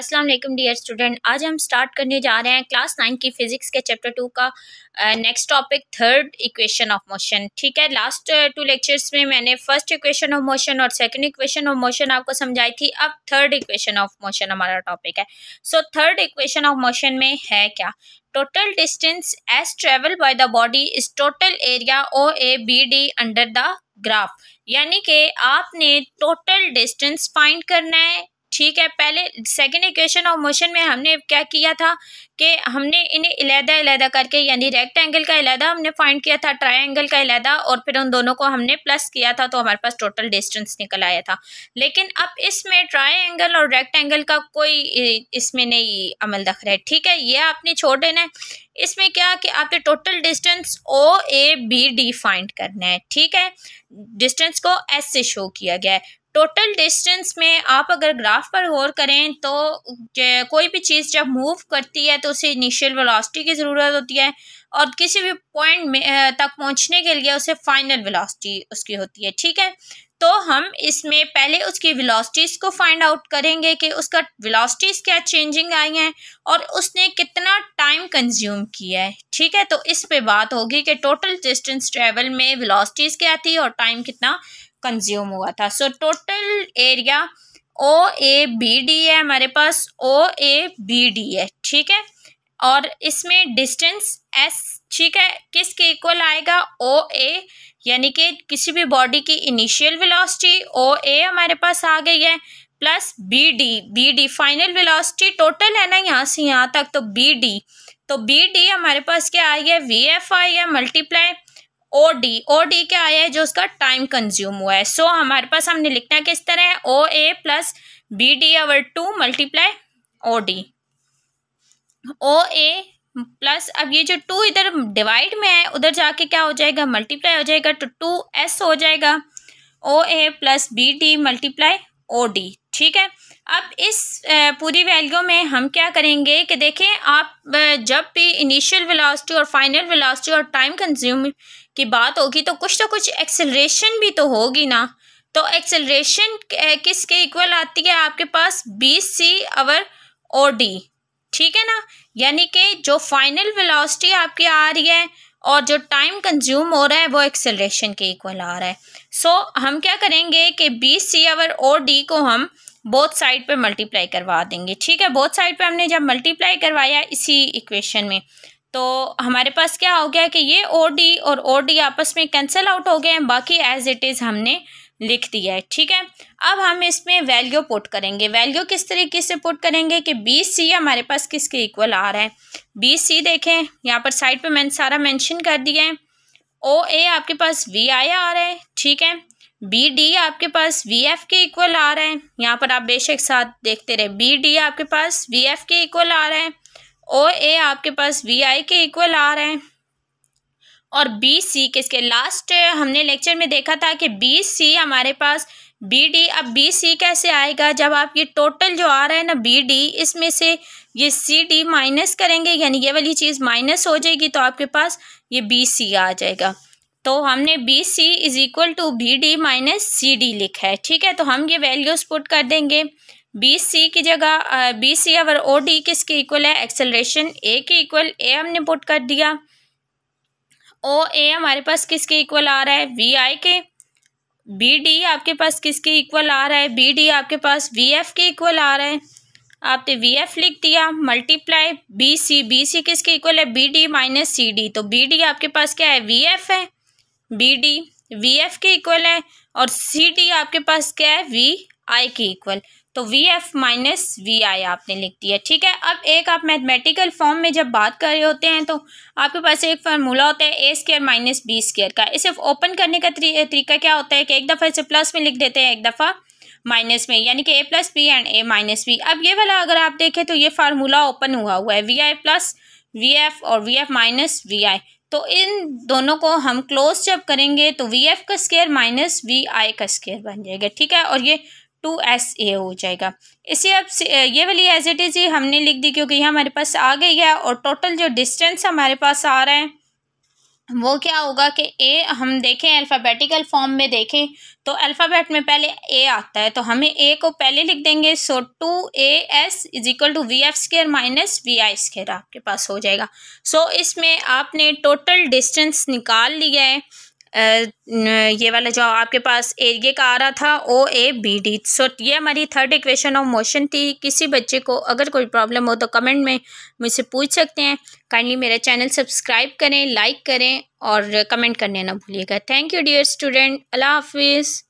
अस्सलाम वालेकुम dear student आज हम स्टार्ट करने जा रहे हैं क्लास नाइन की फिजिक्स के चैप्टर टू का next topic third equation of motion ठीक है लास्ट टू लेक्चर्स में मैंने फर्स्ट इक्वेशन ऑफ मोशन और सेकंड इक्वेशन ऑफ मोशन आपको समझाई थी अब थर्ड इक्वेशन ऑफ मोशन हमारा टॉपिक है so third equation of motion में है क्या total distance as travel by the body is total area O A B D under the graph यानी कि आपने टोटल डिस्टेंस फाइंड करना है ठीक है पहले सेकेंड इक्वेशन ऑफ मोशन में हमने क्या किया था कि हमने इन्हें इलादा इलादा करके यानी रेक्ट एंगल का इलादा हमने फाइंड किया था एंगल का इलादा और फिर उन दोनों को हमने प्लस किया था तो हमारे पास टोटल डिस्टेंस निकल आया था लेकिन अब इसमें एंगल और रेक्ट एंगल का कोई इसमें नहीं अमल दख रहा है ठीक है ये आपने छोड़ देना है इसमें क्या कि आपने total distance O A B D find करना है ठीक है डिस्टेंस को एस से शो किया गया है टोटल डिस्टेंस में आप अगर ग्राफ पर गौर करें तो कोई भी चीज़ जब मूव करती है तो उसे इनिशियल वेलोसिटी की ज़रूरत होती है और किसी भी पॉइंट में तक पहुंचने के लिए उसे फाइनल वेलोसिटी उसकी होती है ठीक है तो हम इसमें पहले उसकी वेलोसिटीज़ को फाइंड आउट करेंगे कि उसका वेलोसिटीज़ क्या चेंजिंग आई हैं और उसने कितना टाइम कंज्यूम किया है ठीक है तो इस पे बात होगी कि टोटल डिस्टेंस ट्रेवल में वेलोसिटीज़ क्या थी और टाइम कितना कंज्यूम हुआ था so total area O A B D है हमारे पास ओ ए बी डी है ठीक है और इसमें डिस्टेंस एस ठीक है किसके इक्वल आएगा ओ ए यानी कि किसी भी बॉडी की इनिशियल वेलोसिटी ओ ए हमारे पास आ गई है plus B D B D final velocity total है ना यहाँ से यहाँ तक तो बी डी तो बी डी हमारे पास क्या आई है वी एफ आई है multiply O D O D क्या आया है जो उसका टाइम कंज्यूम हुआ है सो so, हमारे पास हमने लिखना है किस तरह है O A plus B D over two multiply O D O A plus अब ये जो टू इधर डिवाइड में है उधर जाके क्या हो जाएगा मल्टीप्लाई हो जाएगा तो टू एस हो जाएगा O A plus B D multiply O D ठीक है अब इस पूरी वैल्यू में हम क्या करेंगे कि देखें आप जब भी इनिशियल वेलोसिटी और फाइनल वेलोसिटी और टाइम कंज्यूम की बात होगी तो कुछ तो कुछ एक्सेलरेशन भी तो होगी ना तो एक्सेलरेशन किसके इक्वल आती है आपके पास बी सी अवर ओ डी ठीक है ना यानी कि जो फाइनल वेलोसिटी आपकी आ रही है और जो टाइम कंज्यूम हो रहा है वो एक्सेलरेशन के इक्वल आ रहा है सो so, हम क्या करेंगे कि बी सी अवर ओ डी को हम बोथ साइड पे मल्टीप्लाई करवा देंगे ठीक है बोथ साइड पे हमने जब मल्टीप्लाई करवाया इसी इक्वेशन में तो हमारे पास क्या हो गया कि ये ओ डी और ओ डी आपस में कैंसिल आउट हो गए हैं बाकी एज इट इज़ हमने लिख दिया है ठीक है अब हम इसमें वैल्यू पुट करेंगे वैल्यू किस तरीके से पुट करेंगे कि बी सी हमारे पास किसके इक्वल आ रहा है बी सी देखें यहाँ पर साइड पे मैंने सारा मेंशन कर दिया है ओ ए आपके पास वी आई आ रहा है ठीक है बी डी आपके पास वी एफ के इक्वल आ रहा है यहाँ पर आप बेशक साथ देखते रहे बी डी आपके पास वी एफ के इक्वल आ रहा है ओ ए आपके पास वी आई के इक्वल आ रहे हैं और बी सी किसके लास्ट हमने लेक्चर में देखा था कि बी सी हमारे पास बी डी अब बी सी कैसे आएगा जब आप ये टोटल जो आ रहा है ना बी डी इसमें से ये सी डी माइनस करेंगे यानी ये वाली चीज़ माइनस हो जाएगी तो आपके पास ये बी सी आ जाएगा तो हमने B C is equal to B D minus C D लिखा है ठीक है तो हम ये वैल्यूज पुट कर देंगे बी सी की जगह बी सी और ओ डी किसके इक्वल है एक्सेलरेशन ए के इक्वल ए हमने पुट कर दिया ओ ए हमारे पास किसके इक्वल आ रहा है वी आई के बी डी आपके पास किसके इक्वल आ रहा है बी डी आपके पास वी एफ के इक्वल आ रहा है आपने वी एफ लिख दिया multiply B C B C किसके इक्वल है B D minus C D तो बी डी आपके पास क्या है वी एफ है बी डी वी एफ के इक्वल है और सी डी आपके पास क्या है वी आई के इक्वल तो V F minus V I आपने लिख दिया ठीक है अब एक आप मैथमेटिकल फॉर्म में जब बात कर रहे होते हैं तो आपके पास एक फार्मूला होता है A square minus B square का इसे ओपन करने का तरी, तरीका क्या होता है कि एक दफ़ा इसे प्लस में लिख देते हैं एक दफ़ा माइनस में यानी कि A plus B and A minus B अब ये वाला अगर आप देखें तो ये फार्मूला ओपन हुआ हुआ है V I plus V F और V F minus V I तो इन दोनों को हम क्लोज जब करेंगे तो वी एफ का स्केयर माइनस वी आई का स्केयर बन जाएगा ठीक है और ये टू एस ए हो जाएगा इसे अब ये वाली एज इट इज़ हमने लिख दी क्योंकि ये हमारे पास आ गई है और टोटल जो डिस्टेंस हमारे पास आ रहा है वो क्या होगा कि ए हम देखें अल्फ़ाबेटिकल फॉर्म में देखें तो अल्फ़ाबेट में पहले ए आता है तो हमें ए को पहले लिख देंगे so two A S is equal to V F square minus V I square आपके पास हो जाएगा सो so, इसमें आपने टोटल डिस्टेंस निकाल लिया है ये वाला जो आपके पास एरिया का आ रहा था ओ ए बी डी सो ये हमारी थर्ड इक्वेशन ऑफ मोशन थी किसी बच्चे को अगर कोई प्रॉब्लम हो तो कमेंट में मुझसे पूछ सकते हैं काइंडली मेरा चैनल सब्सक्राइब करें लाइक करें और कमेंट करने ना भूलिएगा थैंक यू डियर स्टूडेंट अल्लाह हाफिज़